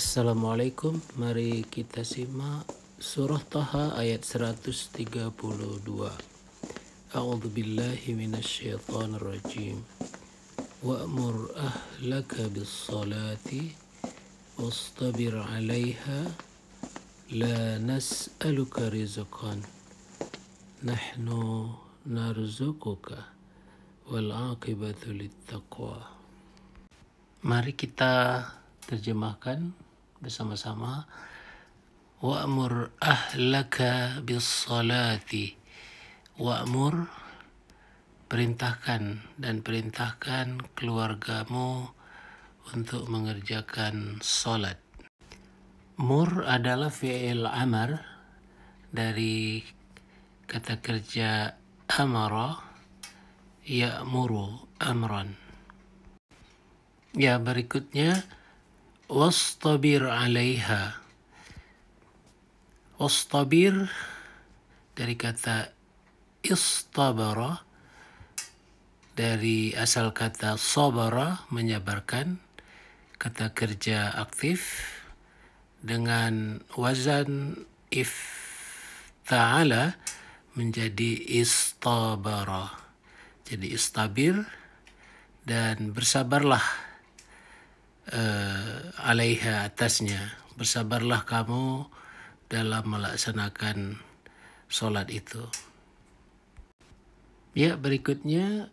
Assalamualaikum, mari kita simak surah Taha ayat 132. A'udhu billahi minasyaitonir rajim. Wa'mur ahlaka bis-salati wastabir 'alaiha la nas'aluka rizqan nahnu narzukuka wal littaqwa Mari kita terjemahkan bersama-sama wa'mur ahlaka bis salati wa'mur perintahkan dan perintahkan keluargamu untuk mengerjakan salat mur adalah fi'il amar dari kata kerja amara ya'muru amran ya berikutnya wastabir alaiha wastabir dari kata istabara dari asal kata sabara menyabarkan kata kerja aktif dengan wazan if ta'ala menjadi istabara jadi istabir dan bersabarlah eh, alaiha atasnya. Bersabarlah kamu dalam melaksanakan sholat itu. Ya, berikutnya.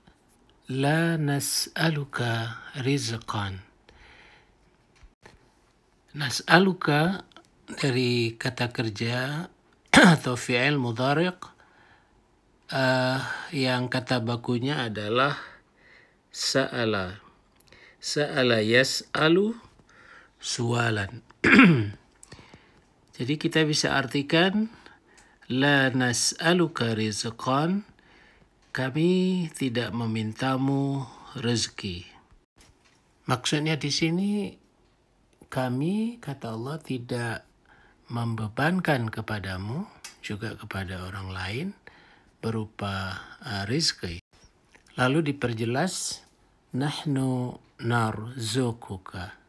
La nas'aluka rizqan. Nas'aluka dari kata kerja atau fi'il mudhariq uh, yang kata bakunya adalah sa'ala. Sa'ala yas'alu Sualan. Jadi kita bisa artikan la nas'aluka rizqan kami tidak memintamu rezeki. Maksudnya di sini kami kata Allah tidak membebankan kepadamu juga kepada orang lain berupa uh, rezeki. Lalu diperjelas nahnu narzukuka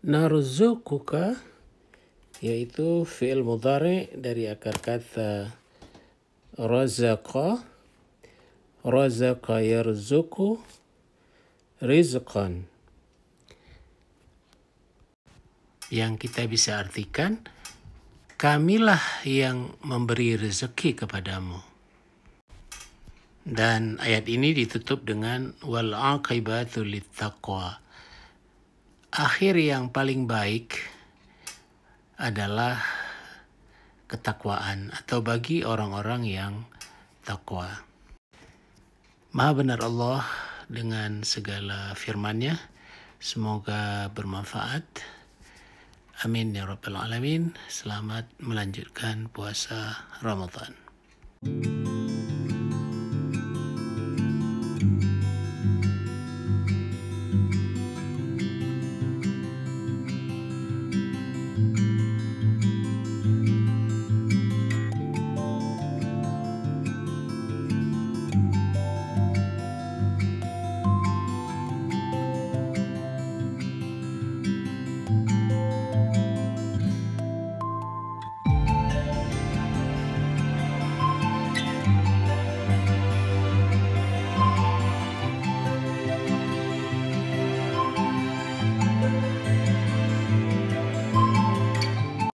narzukuka yaitu fi'il mudhari dari akar kata razaqa razaqa yarzuku rizqan yang kita bisa artikan kamilah yang memberi rezeki kepadamu dan ayat ini ditutup dengan wal aqibatu littaqwa akhir yang paling baik adalah ketakwaan atau bagi orang-orang yang takwa. Maha benar Allah dengan segala firman-Nya. Semoga bermanfaat. Amin ya rabbal alamin. Selamat melanjutkan puasa Ramadan. thank you